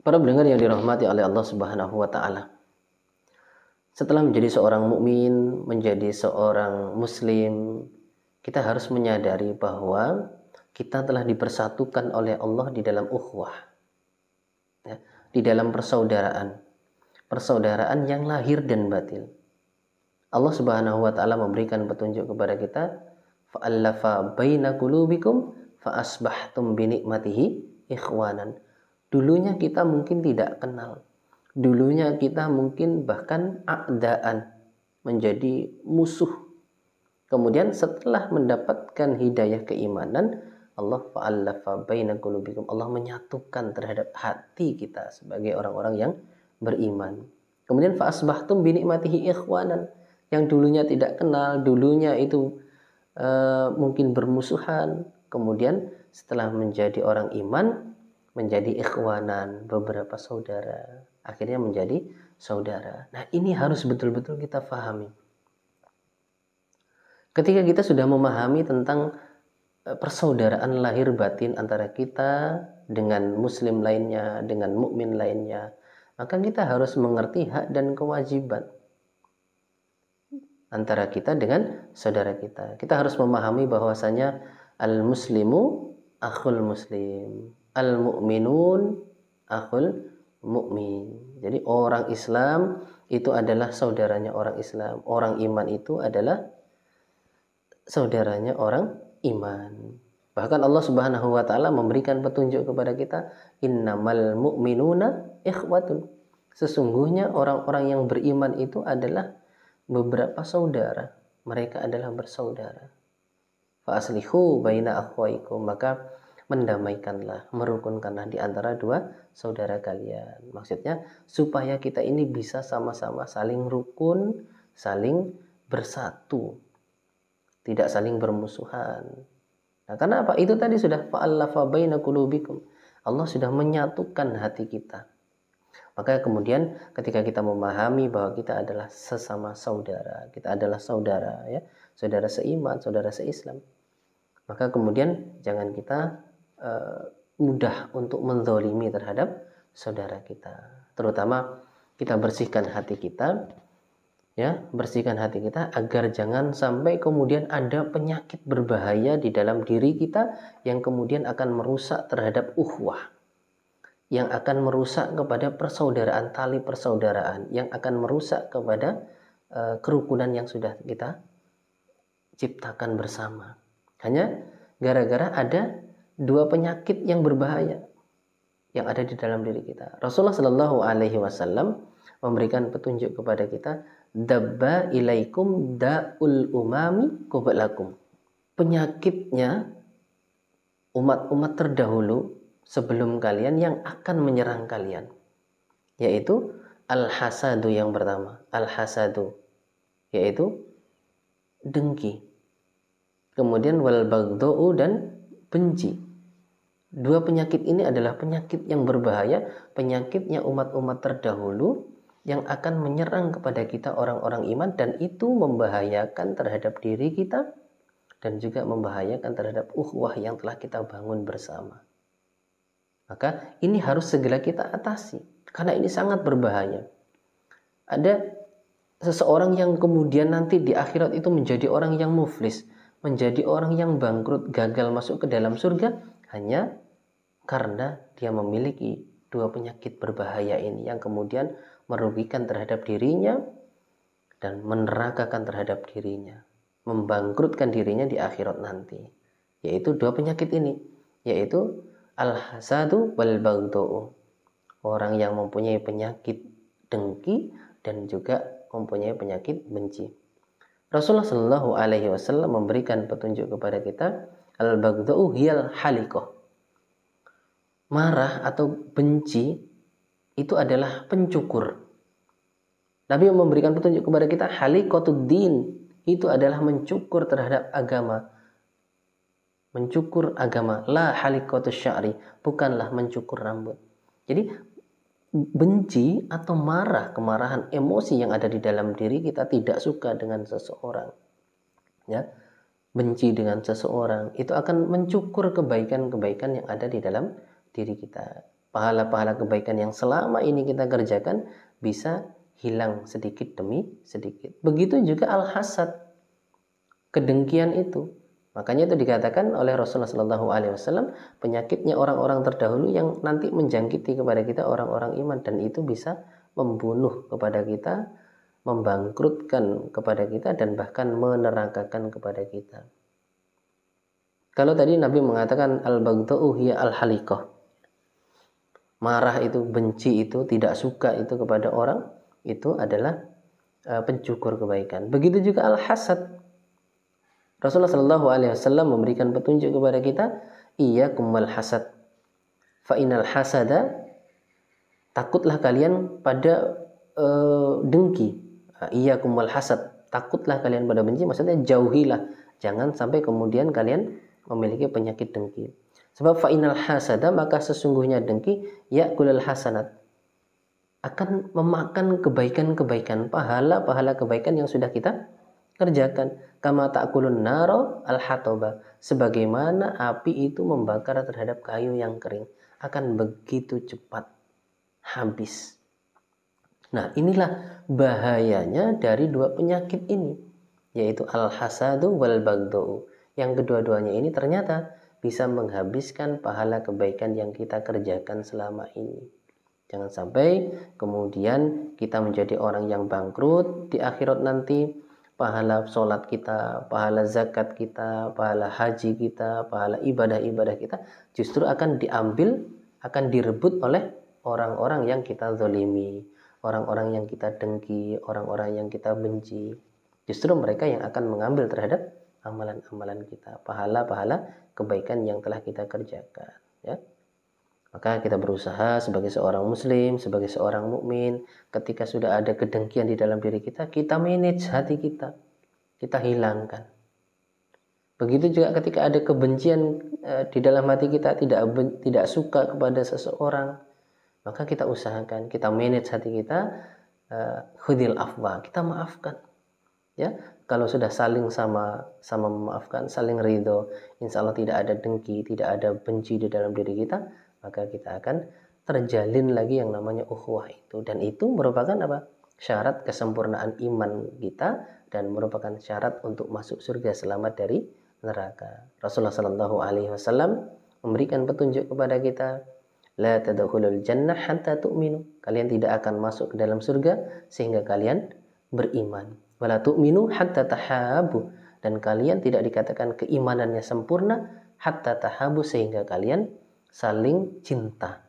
Para pendengar yang dirahmati oleh Allah Subhanahu wa taala. Setelah menjadi seorang mukmin, menjadi seorang muslim, kita harus menyadari bahwa kita telah dipersatukan oleh Allah di dalam ukhuwah. Ya, di dalam persaudaraan. Persaudaraan yang lahir dan batin. Allah Subhanahu wa taala memberikan petunjuk kepada kita, fa'allafa baina qulubikum fa bi nikmatihi ikhwanan Dulunya kita mungkin tidak kenal. Dulunya kita mungkin bahkan akdaan menjadi musuh. Kemudian setelah mendapatkan hidayah keimanan, Allah Allah menyatukan terhadap hati kita sebagai orang-orang yang beriman. Kemudian fa'asbahtum binikmatihi ikhwanan. Yang dulunya tidak kenal, dulunya itu uh, mungkin bermusuhan, kemudian setelah menjadi orang iman, menjadi ikhwanan, beberapa saudara, akhirnya menjadi saudara. Nah, ini harus betul-betul kita pahami. Ketika kita sudah memahami tentang eh, persaudaraan lahir batin antara kita dengan muslim lainnya, dengan mukmin lainnya, maka kita harus mengerti hak dan kewajiban antara kita dengan saudara kita. Kita harus memahami bahwasanya al-muslimu akhul muslim al mukminun akhul mukmin. Jadi orang Islam itu adalah saudaranya orang Islam. Orang iman itu adalah saudaranya orang iman. Bahkan Allah Subhanahu wa taala memberikan petunjuk kepada kita, innamal mu'minuna ikhwatun. Sesungguhnya orang-orang yang beriman itu adalah beberapa saudara. Mereka adalah bersaudara. Fa aslihu baina akhwaikum. Maka mendamaikanlah, merukunkanlah di antara dua saudara kalian. Maksudnya supaya kita ini bisa sama-sama saling rukun, saling bersatu, tidak saling bermusuhan. Nah, karena apa? Itu tadi sudah fa'allafa baina qulubikum. Allah sudah menyatukan hati kita. Maka kemudian ketika kita memahami bahwa kita adalah sesama saudara, kita adalah saudara ya, saudara seiman, saudara seislam. Maka kemudian jangan kita Eh, mudah untuk mendolimi terhadap saudara kita. Terutama kita bersihkan hati kita, ya bersihkan hati kita agar jangan sampai kemudian ada penyakit berbahaya di dalam diri kita yang kemudian akan merusak terhadap uhwah yang akan merusak kepada persaudaraan tali persaudaraan yang akan merusak kepada uh, kerukunan yang sudah kita ciptakan bersama hanya gara-gara ada dua penyakit yang berbahaya yang ada di dalam diri kita. Rasulullah Shallallahu Alaihi Wasallam memberikan petunjuk kepada kita, daba ilaikum daul umami kubalakum. Penyakitnya umat-umat terdahulu sebelum kalian yang akan menyerang kalian, yaitu al-hasadu yang pertama, al-hasadu, yaitu dengki. Kemudian wal bagdo'u dan benci Dua penyakit ini adalah penyakit yang berbahaya, penyakitnya umat-umat terdahulu yang akan menyerang kepada kita orang-orang iman dan itu membahayakan terhadap diri kita dan juga membahayakan terhadap uhwah yang telah kita bangun bersama. Maka ini harus segera kita atasi karena ini sangat berbahaya. Ada seseorang yang kemudian nanti di akhirat itu menjadi orang yang muflis, menjadi orang yang bangkrut, gagal masuk ke dalam surga hanya karena dia memiliki dua penyakit berbahaya ini yang kemudian merugikan terhadap dirinya dan menerakakan terhadap dirinya, membangkrutkan dirinya di akhirat nanti, yaitu dua penyakit ini, yaitu al-hasadu wal Orang yang mempunyai penyakit dengki dan juga mempunyai penyakit benci. Rasulullah Shallallahu alaihi wasallam memberikan petunjuk kepada kita al oh, hiyal halikoh marah atau benci itu adalah pencukur Nabi yang memberikan petunjuk kepada kita halikotuddin itu adalah mencukur terhadap agama mencukur agama la halikotus syari bukanlah mencukur rambut jadi benci atau marah kemarahan emosi yang ada di dalam diri kita tidak suka dengan seseorang ya benci dengan seseorang itu akan mencukur kebaikan-kebaikan yang ada di dalam diri kita. Pahala-pahala kebaikan yang selama ini kita kerjakan bisa hilang sedikit demi sedikit. Begitu juga al-hasad, kedengkian itu. Makanya itu dikatakan oleh Rasulullah SAW penyakitnya orang-orang terdahulu yang nanti menjangkiti kepada kita orang-orang iman dan itu bisa membunuh kepada kita membangkrutkan kepada kita dan bahkan menerangkakan kepada kita. Kalau tadi Nabi mengatakan al-baghdau hiya al halikoh Marah itu, benci itu, tidak suka itu kepada orang itu adalah e, pencukur kebaikan. Begitu juga al-hasad. Rasulullah Shallallahu alaihi wasallam memberikan petunjuk kepada kita, iya kumal hasad. Fa inal hasada takutlah kalian pada uh, dengki iya kumal hasad. Takutlah kalian pada benci, maksudnya jauhilah. Jangan sampai kemudian kalian memiliki penyakit dengki. Sebab fa'inal hasada maka sesungguhnya dengki yakulul hasanat akan memakan kebaikan-kebaikan, pahala-pahala kebaikan yang sudah kita kerjakan. Kama ta'kulun naro al hatoba. Sebagaimana api itu membakar terhadap kayu yang kering. Akan begitu cepat habis. Nah, inilah bahayanya dari dua penyakit ini, yaitu al-hasadu wal bagdo Yang kedua-duanya ini ternyata bisa menghabiskan pahala kebaikan yang kita kerjakan selama ini. Jangan sampai kemudian kita menjadi orang yang bangkrut di akhirat nanti, pahala sholat kita, pahala zakat kita, pahala haji kita, pahala ibadah-ibadah kita justru akan diambil, akan direbut oleh orang-orang yang kita zolimi orang-orang yang kita dengki, orang-orang yang kita benci. Justru mereka yang akan mengambil terhadap amalan-amalan kita, pahala-pahala kebaikan yang telah kita kerjakan, ya. Maka kita berusaha sebagai seorang muslim, sebagai seorang mukmin, ketika sudah ada kedengkian di dalam diri kita, kita manage hati kita. Kita hilangkan. Begitu juga ketika ada kebencian eh, di dalam hati kita tidak tidak suka kepada seseorang, maka kita usahakan kita manage hati kita eh, khudil afwa kita maafkan ya kalau sudah saling sama sama memaafkan saling ridho insya Allah tidak ada dengki tidak ada benci di dalam diri kita maka kita akan terjalin lagi yang namanya ukhuwah itu dan itu merupakan apa syarat kesempurnaan iman kita dan merupakan syarat untuk masuk surga selamat dari neraka Rasulullah Shallallahu Alaihi Wasallam memberikan petunjuk kepada kita la tadkhulul jannah hatta tu'minu. Kalian tidak akan masuk ke dalam surga sehingga kalian beriman. Wala tu'minu hatta tahabu dan kalian tidak dikatakan keimanannya sempurna hatta tahabu sehingga kalian saling cinta.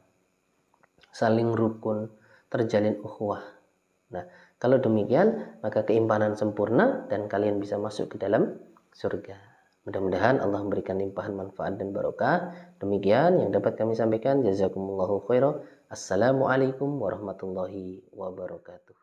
Saling rukun, terjalin ukhuwah. Nah, kalau demikian maka keimanan sempurna dan kalian bisa masuk ke dalam surga. Mudah-mudahan Allah memberikan limpahan manfaat dan barokah. Demikian yang dapat kami sampaikan. Jazakumullahu khairan. Assalamualaikum warahmatullahi wabarakatuh.